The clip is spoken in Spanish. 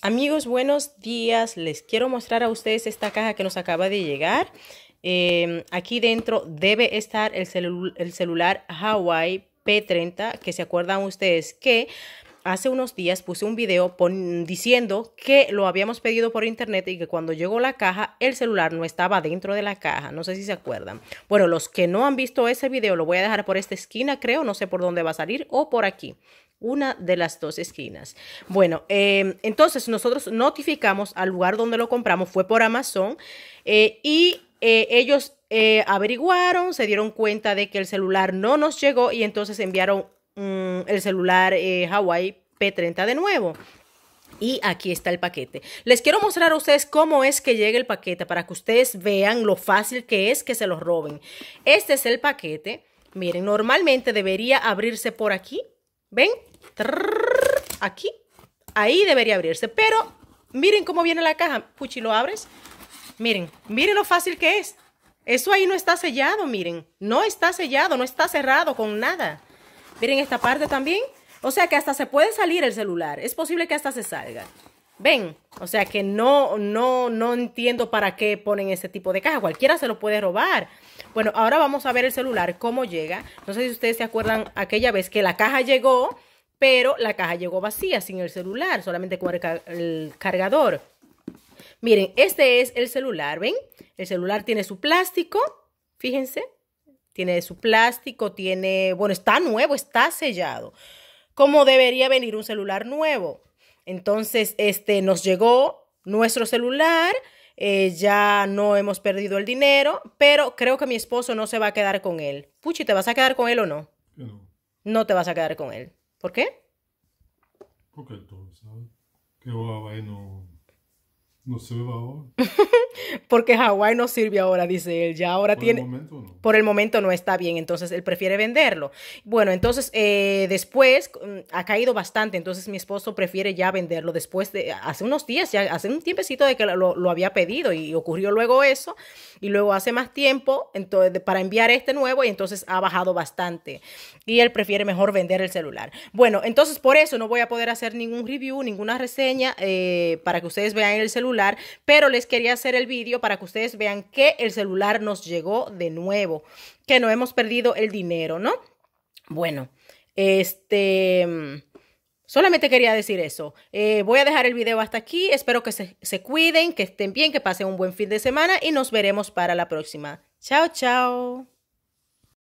Amigos, buenos días. Les quiero mostrar a ustedes esta caja que nos acaba de llegar. Em, aquí dentro debe estar el, el celular Huawei P30, que se acuerdan ustedes que hace unos días puse un video diciendo que lo habíamos pedido por internet y que cuando llegó la caja, el celular no estaba dentro de la caja. No sé si se acuerdan. Bueno, los que no han visto ese video, lo voy a dejar por esta esquina, creo. No sé por dónde va a salir o por aquí una de las dos esquinas. Bueno, em, entonces nosotros notificamos al lugar donde lo compramos, fue por Amazon, eh, y eh, ellos eh, averiguaron, se dieron cuenta de que el celular no nos llegó y entonces enviaron Mm, el celular eh, Hawaii P30 de nuevo. Y aquí está el paquete. Les quiero mostrar a ustedes cómo es que llega el paquete para que ustedes vean lo fácil que es que se los roben. Este es el paquete. Miren, normalmente debería abrirse por aquí. ¿Ven? aquí. Ahí debería abrirse. Pero miren cómo viene la caja. Puchi, ¿lo abres? Miren, miren lo fácil que es. Eso ahí no está sellado, miren. No está sellado, no está cerrado con nada. Miren esta parte también. O sea que hasta se puede salir el celular. Es posible que hasta se salga. ¿Ven? O sea que no, no, no entiendo para qué ponen ese tipo de caja. Cualquiera se lo puede robar. Bueno, ahora vamos a ver el celular, cómo llega. No sé si ustedes se acuerdan aquella vez que la caja llegó, pero la caja llegó vacía, sin el celular, solamente con el cargador. Miren, este es el celular, ¿ven? El celular tiene su plástico, fíjense, tiene su plástico, tiene, bueno, está nuevo, está sellado, como debería venir un celular nuevo. Entonces, este nos llegó nuestro celular, eh, ya no hemos perdido el dinero, pero creo que mi esposo no se va a quedar con él. Puchi, ¿te vas a quedar con él o no? No. No te vas a quedar con él. ¿Por qué? Porque todo Que va, no, no se va porque Hawái no sirve ahora, dice él. Ya ahora tiene. Por el momento no está bien, entonces él prefiere venderlo. Bueno, entonces eh, después mm, ha caído bastante, entonces mi esposo prefiere ya venderlo después de. Hace unos días, ya hace un tiempecito de que lo, había pedido y ocurrió luego eso, y luego hace más tiempo entonces, para enviar este nuevo y entonces ha bajado bastante. Y él prefiere mejor vender el celular. Bueno, entonces por eso no voy a poder hacer ningún review, ninguna reseña eh, para que ustedes vean el celular, pero les quería hacer el video para que ustedes vean que el celular nos llegó de nuevo, que no hemos perdido el dinero, ¿no? Bueno, este... Solamente quería decir eso. Eh, voy a dejar el video hasta aquí. Espero que se, se cuiden, que estén bien, que pasen un buen fin de semana y nos veremos para la próxima. Chao, chao.